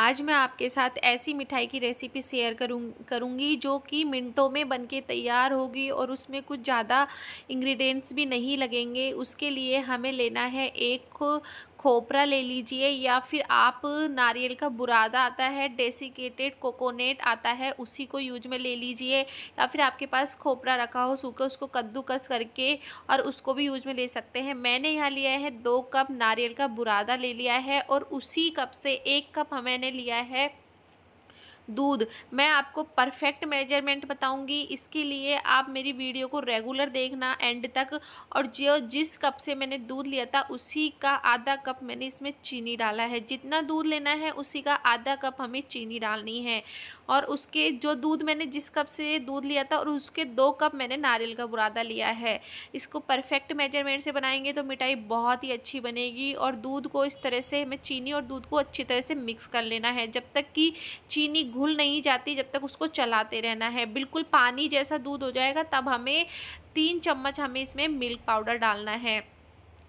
आज मैं आपके साथ ऐसी मिठाई की रेसिपी शेयर करूँ करूँगी जो कि मिनटों में बन के तैयार होगी और उसमें कुछ ज़्यादा इंग्रेडिएंट्स भी नहीं लगेंगे उसके लिए हमें लेना है एक खोपरा ले लीजिए या फिर आप नारियल का बुरादा आता है डेसिकेटेड कोकोनेट आता है उसी को यूज में ले लीजिए या फिर आपके पास खोपरा रखा हो सूखा उसको कद्दूकस करके और उसको भी यूज में ले सकते हैं मैंने यहाँ लिया है दो कप नारियल का बुरादा ले लिया है और उसी कप से एक कप हमें लिया है दूध मैं आपको परफेक्ट मेजरमेंट बताऊंगी इसके लिए आप मेरी वीडियो को रेगुलर देखना एंड तक और जो जिस कप से मैंने दूध लिया था उसी का आधा कप मैंने इसमें चीनी डाला है जितना दूध लेना है उसी का आधा कप हमें चीनी डालनी है और उसके जो दूध मैंने जिस कप से दूध लिया था और उसके दो कप मैंने नारियल का बुरादा लिया है इसको परफेक्ट मेजरमेंट से बनाएंगे तो मिठाई बहुत ही अच्छी बनेगी और दूध को इस तरह से हमें चीनी और दूध को अच्छी तरह से मिक्स कर लेना है जब तक कि चीनी घुल नहीं जाती जब तक उसको चलाते रहना है बिल्कुल पानी जैसा दूध हो जाएगा तब हमें तीन चम्मच हमें इसमें मिल्क पाउडर डालना है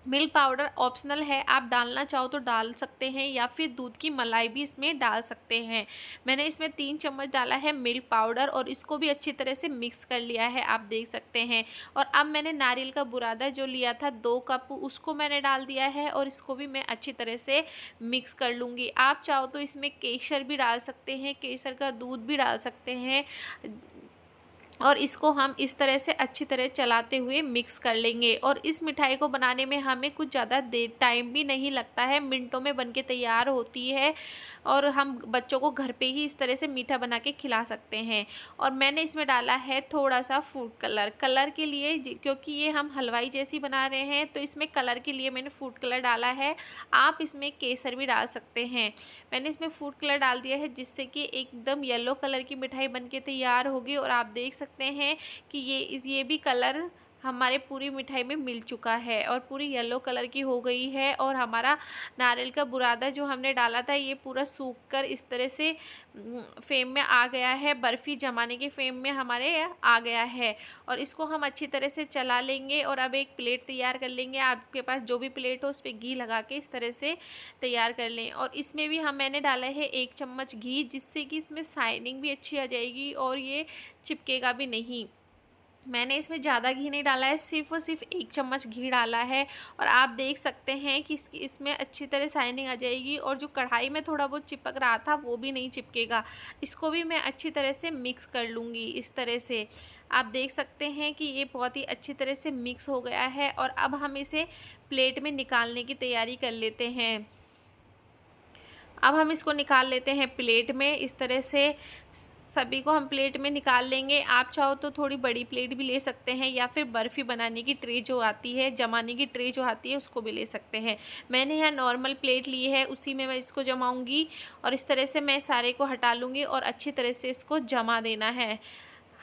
मिल्क पाउडर ऑप्शनल है आप डालना चाहो तो डाल सकते हैं या फिर दूध की मलाई भी इसमें डाल सकते हैं मैंने इसमें तीन चम्मच डाला है मिल्क पाउडर और इसको भी अच्छी तरह से मिक्स कर लिया है आप देख सकते हैं और अब मैंने नारियल का बुरादा जो लिया था दो कप उसको मैंने डाल दिया है और इसको भी मैं अच्छी तरह से मिक्स कर लूँगी आप चाहो तो इसमें केसर भी डाल सकते हैं केसर का दूध भी डाल सकते हैं और इसको हम इस तरह से अच्छी तरह चलाते हुए मिक्स कर लेंगे और इस मिठाई को बनाने में हमें कुछ ज़्यादा देर टाइम भी नहीं लगता है मिनटों में बनके तैयार होती है और हम बच्चों को घर पे ही इस तरह से मीठा बना के खिला सकते हैं और मैंने इसमें डाला है थोड़ा सा फूड कलर कलर के लिए क्योंकि ये हम हलवाई जैसी बना रहे हैं तो इसमें कलर के लिए मैंने फूड कलर डाला है आप इसमें केसर भी डाल सकते हैं मैंने इसमें फूड कलर डाल दिया है जिससे कि एकदम येलो कलर की मिठाई बन के तैयार होगी और आप देख सकते हैं कि ये इस ये भी कलर हमारे पूरी मिठाई में मिल चुका है और पूरी येलो कलर की हो गई है और हमारा नारियल का बुरादा जो हमने डाला था ये पूरा सूख कर इस तरह से फेम हम्म, में आ गया है बर्फ़ी जमाने के फेम में हमारे आ गया है और इसको हम अच्छी तरह से चला लेंगे और अब एक प्लेट तैयार कर लेंगे आपके पास जो भी प्लेट हो उस पर घी लगा के इस तरह से तैयार कर लें और इसमें भी हम मैंने डाला है एक चम्मच घी जिससे कि इसमें साइनिंग भी अच्छी आ जाएगी और ये चिपकेगा भी नहीं मैंने इसमें ज़्यादा घी नहीं डाला है सिर्फ और सिर्फ एक चम्मच घी डाला है और आप देख सकते हैं कि इसकी इसमें अच्छी तरह साइनिंग आ जाएगी और जो कढ़ाई में थोड़ा बहुत चिपक रहा था वो भी नहीं चिपकेगा इसको भी मैं अच्छी तरह से मिक्स कर लूँगी इस तरह से आप देख सकते हैं कि ये बहुत ही अच्छी तरह से मिक्स हो गया है और अब हम इसे प्लेट में निकालने की तैयारी कर लेते हैं अब हम इसको निकाल लेते हैं प्लेट में इस तरह से सभी को हम प्लेट में निकाल लेंगे आप चाहो तो थोड़ी बड़ी प्लेट भी ले सकते हैं या फिर बर्फ़ी बनाने की ट्रे जो आती है जमाने की ट्रे जो आती है उसको भी ले सकते हैं मैंने यहाँ नॉर्मल प्लेट ली है उसी में मैं इसको जमाऊँगी और इस तरह से मैं सारे को हटा लूँगी और अच्छी तरह से इसको जमा देना है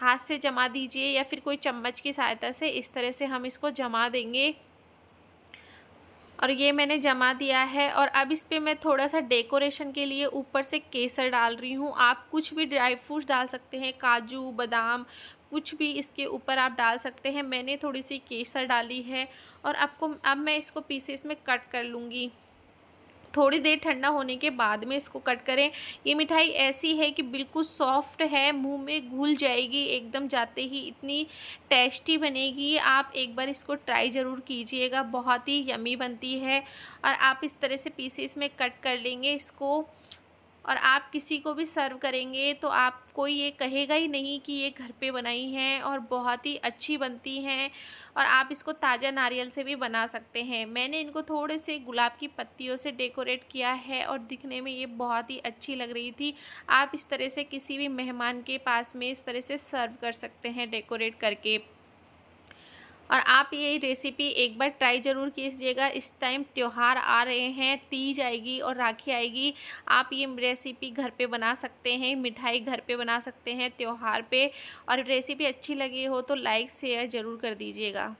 हाथ से जमा दीजिए या फिर कोई चम्मच की सहायता से इस तरह से हम इसको जमा देंगे और ये मैंने जमा दिया है और अब इस पर मैं थोड़ा सा डेकोरेशन के लिए ऊपर से केसर डाल रही हूँ आप कुछ भी ड्राई फ्रूट्स डाल सकते हैं काजू बादाम कुछ भी इसके ऊपर आप डाल सकते हैं मैंने थोड़ी सी केसर डाली है और आपको अब मैं इसको पीसेस में कट कर लूँगी थोड़ी देर ठंडा होने के बाद में इसको कट करें ये मिठाई ऐसी है कि बिल्कुल सॉफ्ट है मुंह में घुल जाएगी एकदम जाते ही इतनी टेस्टी बनेगी आप एक बार इसको ट्राई ज़रूर कीजिएगा बहुत ही यमी बनती है और आप इस तरह से पीसेस में कट कर लेंगे इसको और आप किसी को भी सर्व करेंगे तो आप कोई ये कहेगा ही नहीं कि ये घर पे बनाई हैं और बहुत ही अच्छी बनती हैं और आप इसको ताज़ा नारियल से भी बना सकते हैं मैंने इनको थोड़े से गुलाब की पत्तियों से डेकोरेट किया है और दिखने में ये बहुत ही अच्छी लग रही थी आप इस तरह से किसी भी मेहमान के पास में इस तरह से सर्व कर सकते हैं डेकोरेट करके और आप ये रेसिपी एक बार ट्राई ज़रूर कीजिएगा इस टाइम त्यौहार आ रहे हैं तीज आएगी और राखी आएगी आप ये रेसिपी घर पे बना सकते हैं मिठाई घर पे बना सकते हैं त्यौहार पे और रेसिपी अच्छी लगी हो तो लाइक शेयर ज़रूर कर दीजिएगा